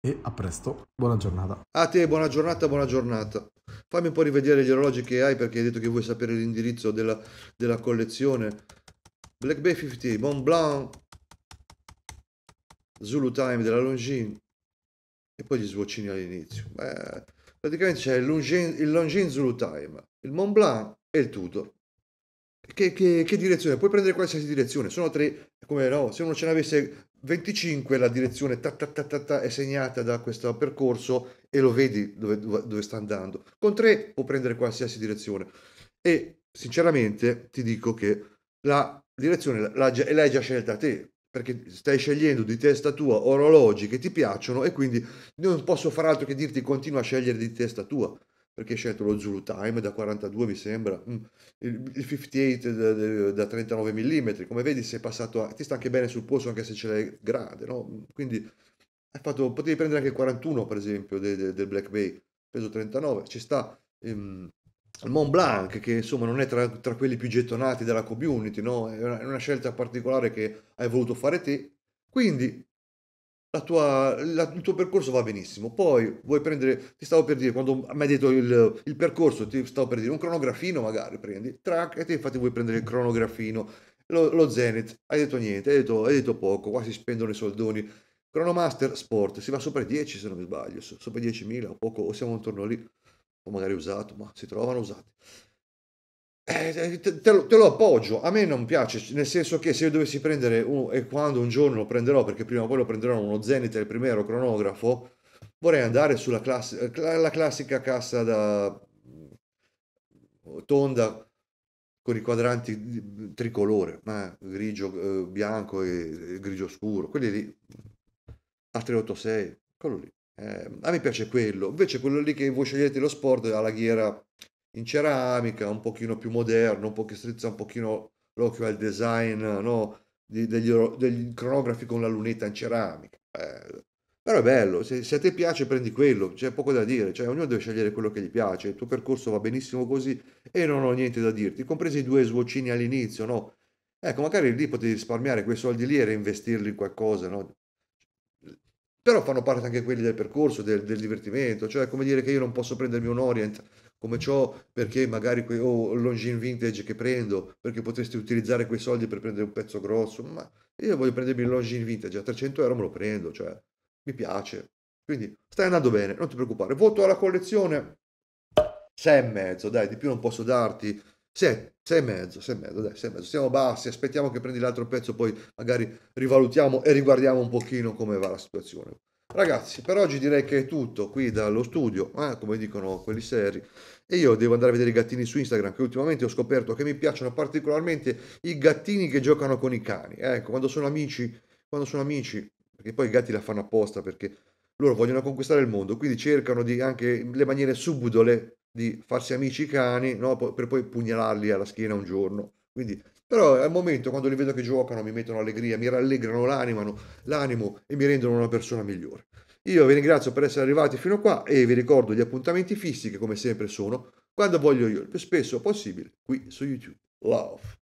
e a presto. Buona giornata. A te, buona giornata, buona giornata. Fammi un po' rivedere gli orologi che hai perché hai detto che vuoi sapere l'indirizzo della, della collezione. Black Bay 50, Mont Blanc, Zulu Time della Longines e poi gli sboccioni all'inizio. Beh, praticamente c'è il Longin Zulu Time, il Mont Blanc e il Tutor. Che, che, che, direzione? Puoi prendere qualsiasi direzione, sono tre, come no, se uno ce ne avesse 25 la direzione ta, ta, ta, è segnata da questo percorso e lo vedi dove, dove, sta andando. Con tre può prendere qualsiasi direzione e sinceramente ti dico che la direzione l'hai già scelta te, perché stai scegliendo di testa tua orologi che ti piacciono e quindi non posso far altro che dirti continua a scegliere di testa tua perché hai scelto lo Zulu Time da 42 mi sembra mm, il, 58 da, 39 mm come vedi sei passato a, ti sta anche bene sul polso anche se ce l'hai grande no? Mm, quindi hai fatto, potevi prendere anche il 41 per esempio del, del Black Bay peso 39 ci sta ehm, al Mont Blanc, che insomma non è tra, tra quelli più gettonati della community, no? è, una, è una scelta particolare che hai voluto fare te. Quindi la tua, la, il tuo percorso va benissimo. Poi vuoi prendere, ti stavo per dire, quando mi hai detto il, il, percorso, ti stavo per dire un cronografino magari, prendi track e te infatti vuoi prendere il cronografino. Lo, lo Zenith, hai detto niente, hai detto, hai detto poco, qua si spendono i soldoni. Cronomaster Sport, si va sopra i 10 se non mi sbaglio, sopra i 10.000 o poco, o siamo intorno lì o magari usato, ma si trovano usati. Eh, eh, te, te, lo, te, lo, appoggio, a me non piace, nel senso che se io dovessi prendere uno, e quando un giorno lo prenderò, perché prima o poi lo prenderò uno Zenith il primo cronografo, vorrei andare sulla class- la classica cassa da mm, tonda con i quadranti tricolore, ma grigio, eh, bianco e, e grigio scuro, quelli lì, A386, quello lì. Eh, a me piace quello, invece quello lì che voi scegliete lo sport ha la ghiera in ceramica, un pochino più moderno, un po' che strizza un pochino l'occhio al design no? Di, degli, degli, cronografi con la lunetta in ceramica. Eh, però è bello, se, se, a te piace prendi quello, c'è poco da dire, cioè ognuno deve scegliere quello che gli piace, il tuo percorso va benissimo così e non ho niente da dirti, compresi i due svuocini all'inizio, no? Ecco, magari lì potevi risparmiare quei soldi lì e reinvestirli in qualcosa, no? però fanno parte anche quelli del percorso, del, del divertimento, cioè come dire che io non posso prendermi un Orient come ciò perché magari que- o oh, Longines Vintage che prendo, perché potresti utilizzare quei soldi per prendere un pezzo grosso, ma io voglio prendermi il Longines Vintage, a 300 euro me lo prendo, cioè mi piace. Quindi stai andando bene, non ti preoccupare. Voto alla collezione 6 e mezzo, dai, di più non posso darti sei, sei e mezzo, sei e mezzo, dai, sei e mezzo. Siamo bassi, aspettiamo che prendi l'altro pezzo, poi magari rivalutiamo e riguardiamo un pochino come va la situazione. Ragazzi, per oggi direi che è tutto qui dallo studio, eh, come dicono quelli seri. E io devo andare a vedere i gattini su Instagram, che ultimamente ho scoperto che mi piacciono particolarmente i gattini che giocano con i cani. Ecco, quando sono amici, quando sono amici, perché poi i gatti la fanno apposta perché loro vogliono conquistare il mondo, quindi cercano di, anche le maniere subdole di farsi amici cani no? per poi pugnalarli alla schiena un giorno. Quindi, però al momento quando li vedo che giocano mi mettono allegria, mi rallegrano l'animo, l'animo e mi rendono una persona migliore. Io vi ringrazio per essere arrivati fino a qua e vi ricordo gli appuntamenti fissi che come sempre sono quando voglio io, il più spesso possibile, qui su YouTube. Love.